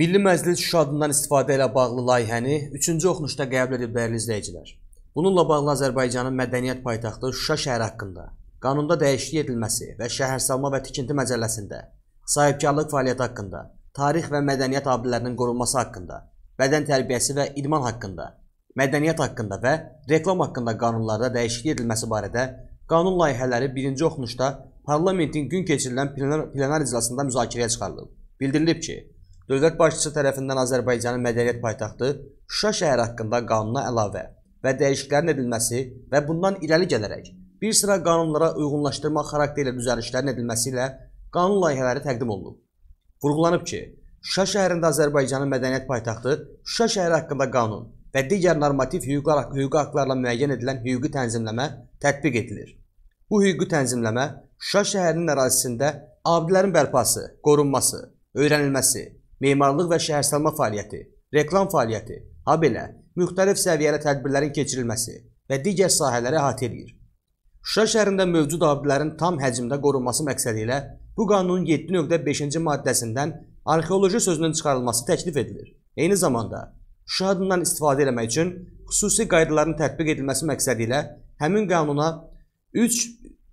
Milli Məclis Şuşadından istifadə ilə bağlı layihəni 3-cü oxunuşda qəbul edib dəyərli izləyicilər. Bununla bağlı Azərbaycanın mədəniyyət paytaxtı Şuşa şəhəri haqqında qanunda dəyişiklik edilməsi və şəhərsalma və tikinti məcəlləsində sahibkarlıq fəaliyyəti haqqında, tarix və mədəniyyət abidələrinin qorunması haqqında, bədən tərbiyəsi və idman haqqında, mədəniyyət haqqında və reklam haqqında qanunlarda dəyişiklik edilməsi barədə qanun layihələri 1-ci oxunuşda parlamentin gün keçirilən plenar, plenar iclasında müzakirəyə çıxarılıb. Bildirilib ki, Dövlət başçısı tərəfindən Azərbaycanın mədəniyyət paytaxtı Şuşa şəhəri haqqında qanuna əlavə və dəyişikliklərin edilməsi və bundan irəli gələrək bir sıra qanunlara uyğunlaşdırma xarakterli düzəlişlərin edilməsi ilə qanun layihələri təqdim olunub. Vurğulanıb ki, Şuşa şəhərində Azərbaycanın mədəniyyət paytaxtı Şuşa şəhəri haqqında qanun və digər normativ hüquqlar, hüquqi haqlarla müəyyən edilən hüquqi tənzimləmə tətbiq edilir. Bu hüquqi tənzimləmə Şuşa şəhərinin ərazisində abidələrin bərpası, qorunması, öyrənilməsi, memarlıq və şəhərsalma fəaliyyəti, reklam fəaliyyəti, habelə müxtəlif səviyyəli tədbirlərin keçirilməsi və digər sahələri əhatə eləyir. Şuşa şəhərində mövcud abidələrin tam həcmdə qorunması məqsədi ilə bu qanunun 7.5-ci maddəsindən arxeoloji sözünün çıxarılması təklif edilir. Eyni zamanda Şuşa adından istifadə etmək üçün xüsusi qaydaların tətbiq edilməsi məqsədi ilə həmin qanuna 3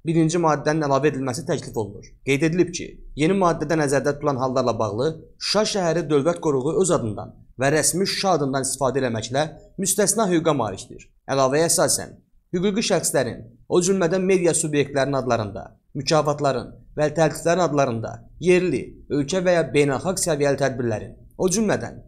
birinci maddənin əlavə edilməsi təklif olunur. Qeyd edilib ki, yeni maddədə nəzərdə tutulan hallarla bağlı Şuşa şəhəri dövlət qoruğu öz adından və rəsmi Şuşa adından istifadə etməklə müstəsna hüquqa malikdir. Əlavəyə əsasən, hüquqi şəxslərin, o cümlədən media subyektlərinin adlarında, mükafatların və təltiflərin adlarında yerli, ölkə və ya beynəlxalq səviyyəli tədbirlərin, o cümlədən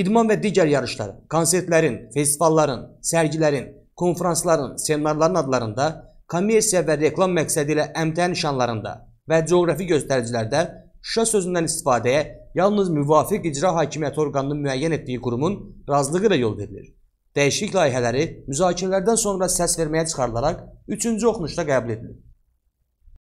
idman və digər yarışların, konsertlərin, festivalların, sərgilərin, konfransların, seminarların adlarında kommersiya və reklam məqsədi ilə əmtəə nişanlarında və coğrafi göstəricilərdə Şuşa sözündən istifadəyə yalnız müvafiq icra hakimiyyəti orqanının müəyyən etdiyi qurumun razılığı ilə yol verilir. Dəyişiklik layihələri müzakirələrdən sonra səs verməyə çıxarılaraq 3-cü oxunuşda qəbul edilir.